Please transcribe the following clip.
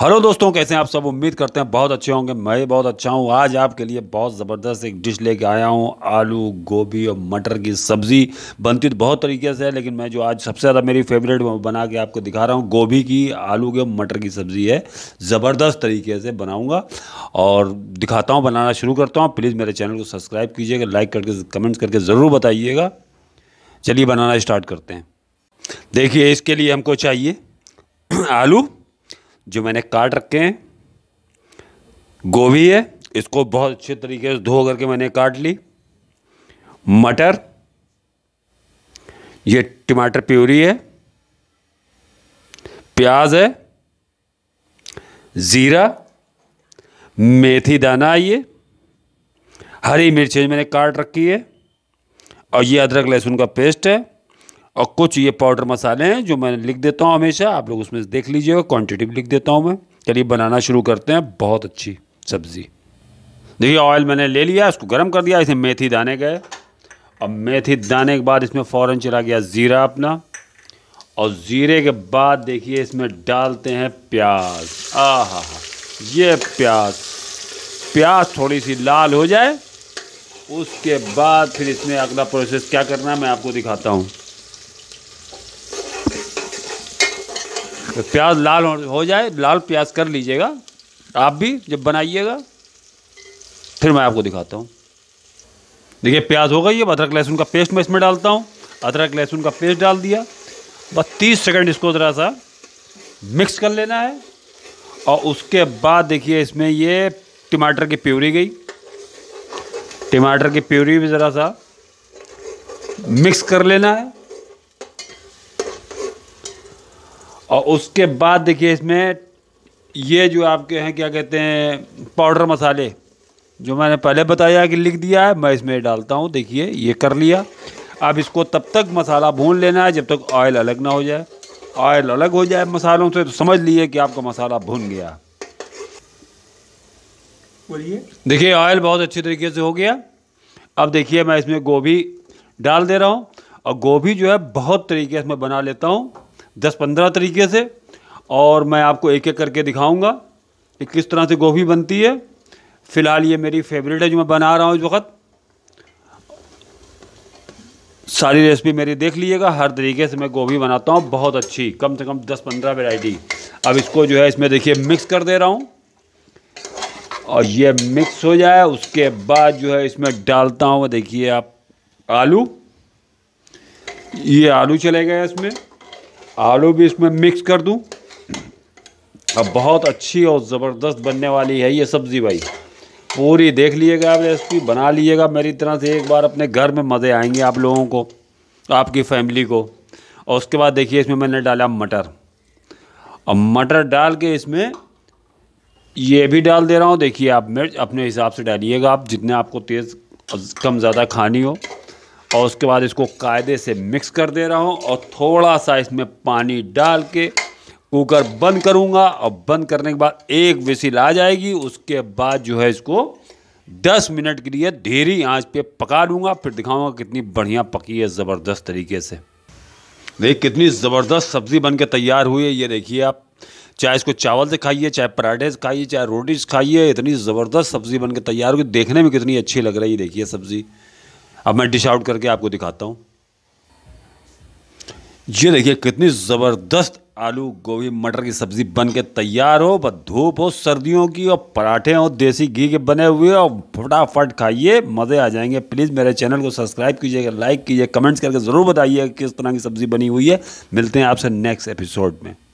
hello दोस्तों कैसे हैं आप सब उम्मीद करते हैं बहुत अच्छे होंगे मैं बहुत अच्छा हूं आज आपके लिए बहुत ज़बरदस्त एक डिश लेके आया हूं आलू गोभी और मटर की सब्ज़ी बनती तो बहुत तरीके से है लेकिन मैं जो आज सबसे ज़्यादा मेरी फेवरेट बना के आपको दिखा रहा हूं गोभी की आलू के मटर की सब्ज़ी है ज़बरदस्त तरीके से बनाऊँगा और दिखाता हूँ बनाना शुरू करता हूँ प्लीज़ मेरे चैनल को सब्सक्राइब कीजिएगा लाइक करके कमेंट्स करके ज़रूर बताइएगा चलिए बनाना स्टार्ट करते हैं देखिए इसके लिए हमको चाहिए आलू जो मैंने काट रखे हैं गोभी है इसको बहुत अच्छे तरीके से धो करके मैंने काट ली मटर ये टमाटर प्यूरी है प्याज है ज़ीरा मेथी दाना ये हरी मिर्च मैंने काट रखी है और ये अदरक लहसुन का पेस्ट है और कुछ ये पाउडर मसाले हैं जो मैं लिख देता हूँ हमेशा आप लोग उसमें देख लीजिएगा क्वान्टिटी भी लिख देता हूँ मैं चलिए बनाना शुरू करते हैं बहुत अच्छी सब्ज़ी देखिए ऑयल मैंने ले लिया उसको गर्म कर दिया इसे मेथी दाने गए अब मेथी दाने के बाद इसमें फ़ौर चला गया ज़ीरा अपना और ज़ीरे के बाद देखिए इसमें डालते हैं प्याज आह ये प्याज प्याज थोड़ी सी लाल हो जाए उसके बाद फिर इसमें अगला प्रोसेस क्या करना है मैं आपको दिखाता हूँ तो प्याज लाल हो जाए लाल प्याज कर लीजिएगा आप भी जब बनाइएगा फिर मैं आपको दिखाता हूँ देखिए प्याज हो गई है अदरक लहसुन का पेस्ट मैं इसमें डालता हूँ अदरक लहसुन का पेस्ट डाल दिया बस तीस सेकेंड इसको ज़रा सा मिक्स कर लेना है और उसके बाद देखिए इसमें ये टमाटर की प्यूरी गई टमाटर की प्यूरी भी ज़रा सा मिक्स कर लेना है और उसके बाद देखिए इसमें ये जो आपके हैं क्या कहते हैं पाउडर मसाले जो मैंने पहले बताया कि लिख दिया है मैं इसमें डालता हूँ देखिए ये कर लिया अब इसको तब तक मसाला भून लेना है जब तक ऑयल अलग ना हो जाए ऑयल अलग हो जाए मसालों से तो समझ लीजिए कि आपका मसाला भून गया बोलिए देखिए ऑयल बहुत अच्छी तरीके से हो गया अब देखिए मैं इसमें गोभी डाल दे रहा हूँ और गोभी जो है बहुत तरीके से मैं बना लेता हूँ दस पंद्रह तरीके से और मैं आपको एक एक करके दिखाऊंगा कि किस तरह से गोभी बनती है फ़िलहाल ये मेरी फेवरेट है जो मैं बना रहा हूँ इस वक्त सारी रेसिपी मेरी देख लीजिएगा हर तरीके से मैं गोभी बनाता हूँ बहुत अच्छी कम से कम दस पंद्रह वेराइटी अब इसको जो है इसमें देखिए मिक्स कर दे रहा हूँ और ये मिक्स हो जाए उसके बाद जो है इसमें डालता हूँ देखिए आप आलू ये आलू चले गए इसमें आलू भी इसमें मिक्स कर दूं अब बहुत अच्छी और ज़बरदस्त बनने वाली है ये सब्ज़ी भाई पूरी देख लीजिएगा आप रेसिपी बना लीजिएगा मेरी तरह से एक बार अपने घर में मज़े आएंगे आप लोगों को आपकी फैमिली को और उसके बाद देखिए इसमें मैंने डाला मटर और मटर डाल के इसमें ये भी डाल दे रहा हूँ देखिए आप मिर्च अपने हिसाब से डालिएगा आप जितने आपको तेज़ कम ज़्यादा खानी हो और उसके बाद इसको कायदे से मिक्स कर दे रहा हूँ और थोड़ा सा इसमें पानी डाल के कुकर बंद करूँगा और बंद करने के बाद एक विसिल आ जाएगी उसके बाद जो है इसको 10 मिनट के लिए ढेरी आंच पे पका लूँगा फिर दिखाऊँगा कितनी बढ़िया पकी है ज़बरदस्त तरीके से देख कितनी ज़बरदस्त सब्ज़ी बन के तैयार हुई है ये देखिए आप चाहे इसको चावल से खाइए चाहे पराठे से खाइए चाहे रोटी से खाइए इतनी ज़बरदस्त सब्ज़ी बन के तैयार हुई देखने में कितनी अच्छी लग रही है देखिए सब्ज़ी अब मैं डिश आउट करके आपको दिखाता हूँ ये देखिए कितनी ज़बरदस्त आलू गोभी मटर की सब्ज़ी बन के तैयार हो बस धूप हो सर्दियों की और पराठे हो देसी घी के बने हुए और फटाफट खाइए मज़े आ जाएंगे प्लीज़ मेरे चैनल को सब्सक्राइब कीजिएगा लाइक कीजिए कमेंट्स करके ज़रूर बताइए किस तरह की सब्ज़ी बनी हुई है मिलते हैं आपसे नेक्स्ट एपिसोड में